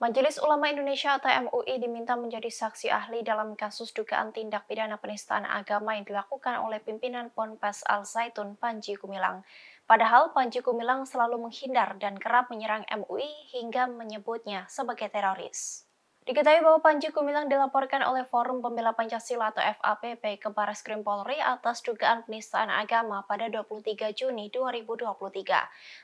Majelis Ulama Indonesia atau MUI diminta menjadi saksi ahli dalam kasus dugaan tindak pidana penistaan agama yang dilakukan oleh pimpinan Ponpes Al Zaitun Panji Gumilang. Padahal Panji Gumilang selalu menghindar dan kerap menyerang MUI hingga menyebutnya sebagai teroris. Diketahui bahwa Panji Gumilang dilaporkan oleh Forum Pembela Pancasila atau FAPP ke Baris Krim Polri atas dugaan penistaan agama pada 23 Juni 2023.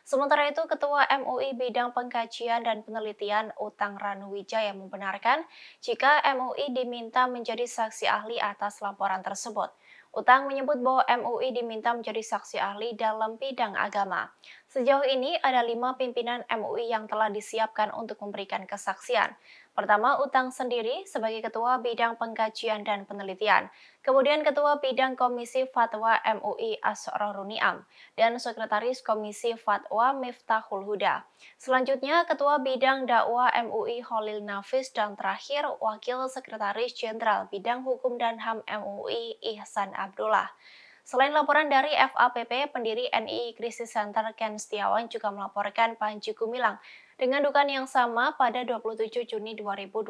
Sementara itu, Ketua MUI Bidang Pengkajian dan Penelitian Utang Ranu Wijaya membenarkan jika MUI diminta menjadi saksi ahli atas laporan tersebut. Utang menyebut bahwa MUI diminta menjadi saksi ahli dalam bidang agama. Sejauh ini ada lima pimpinan MUI yang telah disiapkan untuk memberikan kesaksian. Pertama, Utang sendiri sebagai Ketua Bidang Pengkajian dan Penelitian, kemudian Ketua Bidang Komisi Fatwa MUI Asroh Runiam, dan Sekretaris Komisi Fatwa Miftahul Huda. Selanjutnya, Ketua Bidang Dakwah MUI Holil Nafis, dan terakhir Wakil Sekretaris Jenderal Bidang Hukum dan HAM MUI Ihsan Abdullah. Selain laporan dari FAPP, pendiri NI Krisis Center Ken Setiawan juga melaporkan Panji Gumilang dengan dugaan yang sama pada 27 Juni 2023.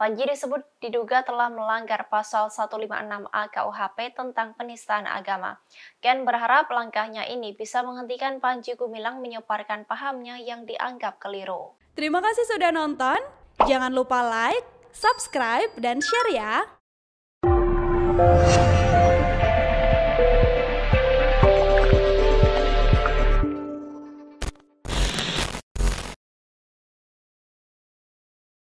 Panji disebut diduga telah melanggar pasal 156A KUHP tentang penistaan agama. Ken berharap langkahnya ini bisa menghentikan Panji Gumilang menyebarkan pahamnya yang dianggap keliru. Terima kasih sudah nonton. Jangan lupa like, subscribe, dan share ya.